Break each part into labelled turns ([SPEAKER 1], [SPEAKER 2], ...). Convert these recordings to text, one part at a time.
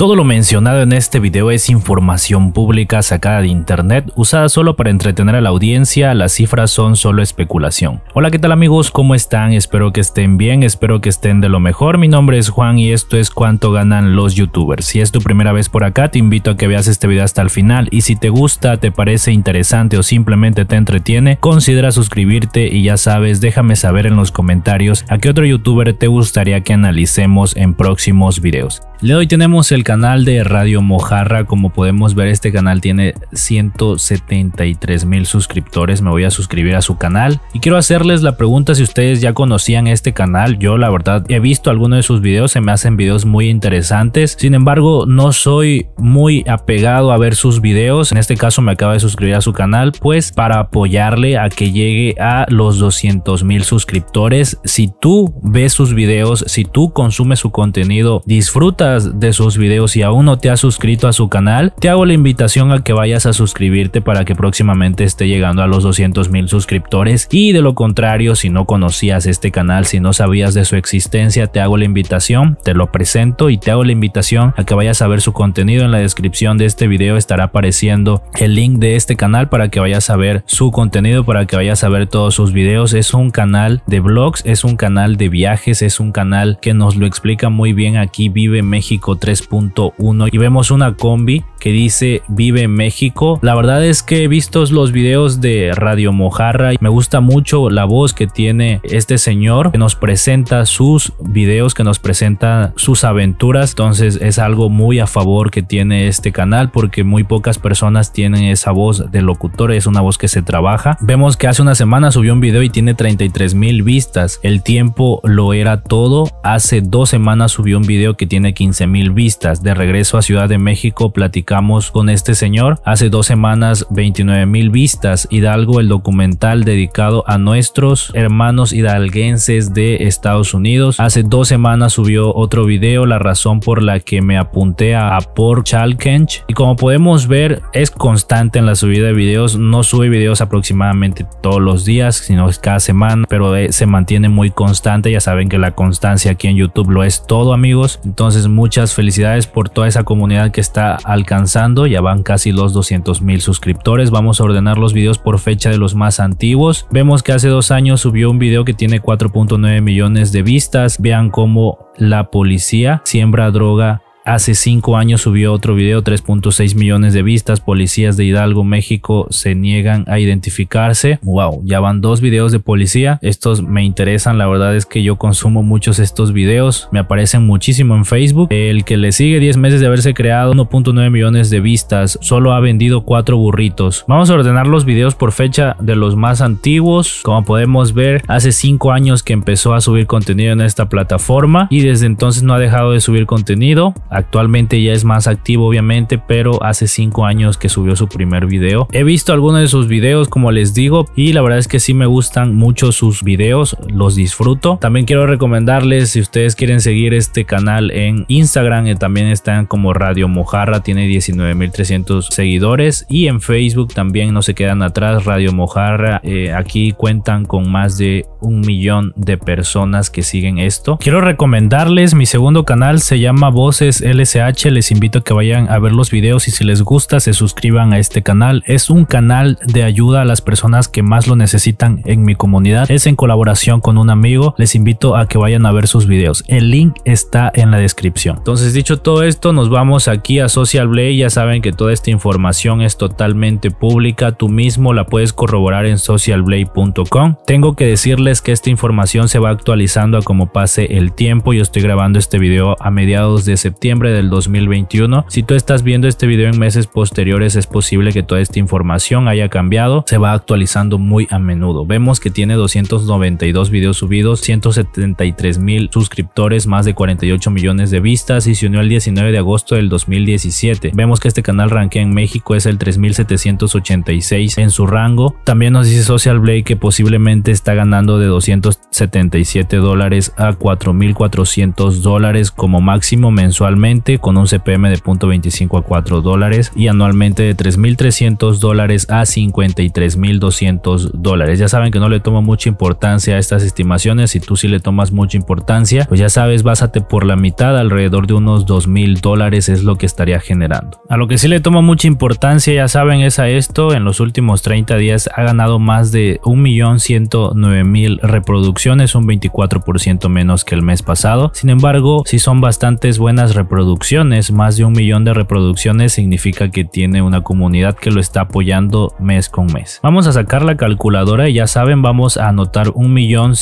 [SPEAKER 1] Todo lo mencionado en este video es información pública sacada de internet, usada solo para entretener a la audiencia, las cifras son solo especulación. Hola, ¿qué tal amigos? ¿Cómo están? Espero que estén bien, espero que estén de lo mejor. Mi nombre es Juan y esto es cuánto ganan los youtubers. Si es tu primera vez por acá, te invito a que veas este video hasta el final y si te gusta, te parece interesante o simplemente te entretiene, considera suscribirte y ya sabes, déjame saber en los comentarios a qué otro youtuber te gustaría que analicemos en próximos videos. Le doy tenemos el canal de Radio Mojarra, como podemos ver, este canal tiene 173 mil suscriptores. Me voy a suscribir a su canal. Y quiero hacerles la pregunta si ustedes ya conocían este canal. Yo la verdad he visto algunos de sus videos, se me hacen videos muy interesantes. Sin embargo, no soy muy apegado a ver sus videos. En este caso me acaba de suscribir a su canal, pues para apoyarle a que llegue a los 200 mil suscriptores. Si tú ves sus videos, si tú consumes su contenido, disfrutas de sus videos si aún no te has suscrito a su canal, te hago la invitación a que vayas a suscribirte para que próximamente esté llegando a los 200 mil suscriptores y de lo contrario si no conocías este canal, si no sabías de su existencia, te hago la invitación, te lo presento y te hago la invitación a que vayas a ver su contenido en la descripción de este video estará apareciendo el link de este canal para que vayas a ver su contenido, para que vayas a ver todos sus videos, es un canal de vlogs, es un canal de viajes, es un canal que nos lo explica muy bien aquí vive México 3 y vemos una combi que dice Vive México. La verdad es que he visto los videos de Radio Mojarra y me gusta mucho la voz que tiene este señor que nos presenta sus videos, que nos presenta sus aventuras. Entonces es algo muy a favor que tiene este canal porque muy pocas personas tienen esa voz de locutor, es una voz que se trabaja. Vemos que hace una semana subió un video y tiene 33 mil vistas. El tiempo lo era todo. Hace dos semanas subió un video que tiene 15 mil vistas de regreso a Ciudad de México platicamos con este señor. Hace dos semanas 29 mil vistas. Hidalgo, el documental dedicado a nuestros hermanos hidalguenses de Estados Unidos. Hace dos semanas subió otro video, la razón por la que me apunté a, a por Chalkench. Y como podemos ver, es constante en la subida de videos. No sube videos aproximadamente todos los días, sino cada semana, pero eh, se mantiene muy constante. Ya saben que la constancia aquí en YouTube lo es todo, amigos. Entonces, muchas felicidades por toda esa comunidad que está alcanzando, ya van casi los 200 mil suscriptores, vamos a ordenar los videos por fecha de los más antiguos, vemos que hace dos años subió un video que tiene 4.9 millones de vistas, vean cómo la policía siembra droga Hace cinco años subió otro video, 3.6 millones de vistas. Policías de Hidalgo, México se niegan a identificarse. Wow, ya van dos videos de policía. Estos me interesan. La verdad es que yo consumo muchos estos videos. Me aparecen muchísimo en Facebook. El que le sigue 10 meses de haberse creado, 1.9 millones de vistas. Solo ha vendido cuatro burritos. Vamos a ordenar los videos por fecha de los más antiguos. Como podemos ver, hace cinco años que empezó a subir contenido en esta plataforma y desde entonces no ha dejado de subir contenido. Actualmente ya es más activo obviamente, pero hace 5 años que subió su primer video. He visto algunos de sus videos como les digo y la verdad es que sí me gustan mucho sus videos, los disfruto. También quiero recomendarles si ustedes quieren seguir este canal en Instagram, eh, también están como Radio Mojarra, tiene 19.300 seguidores y en Facebook también no se quedan atrás, Radio Mojarra, eh, aquí cuentan con más de un millón de personas que siguen esto. Quiero recomendarles mi segundo canal, se llama Voces LSH, les invito a que vayan a ver los videos y si les gusta se suscriban a este canal. Es un canal de ayuda a las personas que más lo necesitan en mi comunidad. Es en colaboración con un amigo, les invito a que vayan a ver sus videos. El link está en la descripción. Entonces dicho todo esto, nos vamos aquí a Social Ya saben que toda esta información es totalmente pública, tú mismo la puedes corroborar en socialblade.com. Tengo que decirles que esta información se va actualizando a como pase el tiempo. Yo estoy grabando este video a mediados de septiembre del 2021. Si tú estás viendo este video en meses posteriores, es posible que toda esta información haya cambiado. Se va actualizando muy a menudo. Vemos que tiene 292 videos subidos, 173 mil suscriptores, más de 48 millones de vistas y se unió el 19 de agosto del 2017. Vemos que este canal rankea en México es el 3786 en su rango. También nos dice Social Blade que posiblemente está ganando de 277 dólares a 4400 dólares como máximo mensual con un CPM de 0.25 a 4 dólares y anualmente de 3.300 dólares a 53.200 dólares. Ya saben que no le toma mucha importancia a estas estimaciones, si tú sí le tomas mucha importancia, pues ya sabes, básate por la mitad, alrededor de unos 2.000 dólares es lo que estaría generando. A lo que sí le toma mucha importancia, ya saben, es a esto, en los últimos 30 días ha ganado más de 1.109.000 reproducciones, un 24% menos que el mes pasado. Sin embargo, si son bastantes buenas reproducciones más de un millón de reproducciones significa que tiene una comunidad que lo está apoyando mes con mes. Vamos a sacar la calculadora y ya saben, vamos a anotar un millón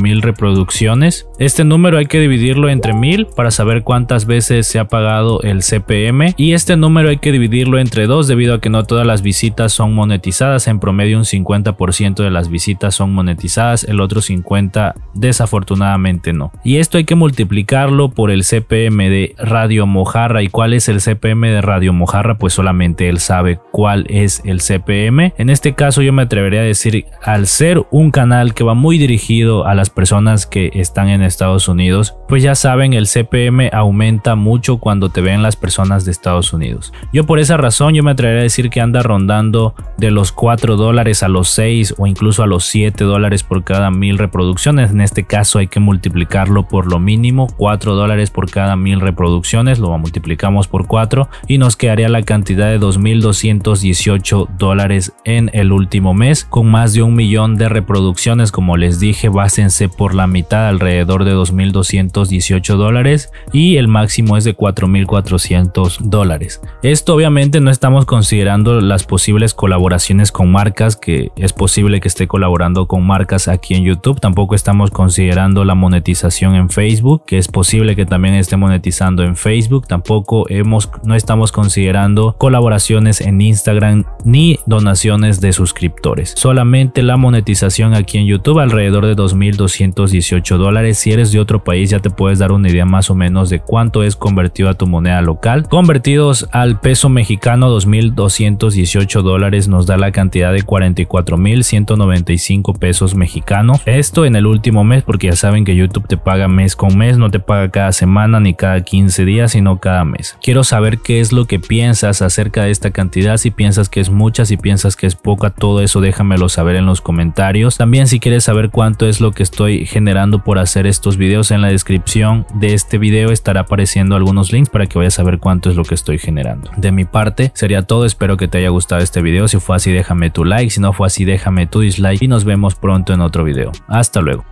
[SPEAKER 1] mil reproducciones. Este número hay que dividirlo entre mil para saber cuántas veces se ha pagado el CPM y este número hay que dividirlo entre dos debido a que no todas las visitas son monetizadas, en promedio un 50% de las visitas son monetizadas, el otro 50 desafortunadamente no. Y esto hay que multiplicarlo por el CPM Radio Mojarra. ¿Y cuál es el CPM de Radio Mojarra? Pues solamente él sabe cuál es el CPM. En este caso yo me atrevería a decir, al ser un canal que va muy dirigido a las personas que están en Estados Unidos, pues ya saben, el CPM aumenta mucho cuando te ven las personas de Estados Unidos. Yo por esa razón yo me atrevería a decir que anda rondando de los 4 dólares a los 6 o incluso a los 7 dólares por cada mil reproducciones. En este caso hay que multiplicarlo por lo mínimo 4 dólares por cada mil reproducciones, lo multiplicamos por 4 y nos quedaría la cantidad de 2.218 dólares en el último mes, con más de un millón de reproducciones, como les dije, básense por la mitad, alrededor de 2.218 dólares y el máximo es de 4.400 dólares. Esto obviamente no estamos considerando las posibles colaboraciones con marcas, que es posible que esté colaborando con marcas aquí en YouTube, tampoco estamos considerando la monetización en Facebook, que es posible que también esté monetizando en Facebook, tampoco hemos, no estamos considerando colaboraciones en Instagram ni donaciones de suscriptores. Solamente la monetización aquí en YouTube alrededor de 2.218 dólares. Si eres de otro país ya te puedes dar una idea más o menos de cuánto es convertido a tu moneda local. Convertidos al peso mexicano 2.218 dólares nos da la cantidad de 44.195 pesos mexicanos. Esto en el último mes porque ya saben que YouTube te paga mes con mes, no te paga cada semana ni cada 15 días, no cada mes. Quiero saber qué es lo que piensas acerca de esta cantidad, si piensas que es mucha, si piensas que es poca, todo eso déjamelo saber en los comentarios. También si quieres saber cuánto es lo que estoy generando por hacer estos videos, en la descripción de este video estará apareciendo algunos links para que vayas a ver cuánto es lo que estoy generando. De mi parte sería todo, espero que te haya gustado este video, si fue así déjame tu like, si no fue así déjame tu dislike y nos vemos pronto en otro video. Hasta luego.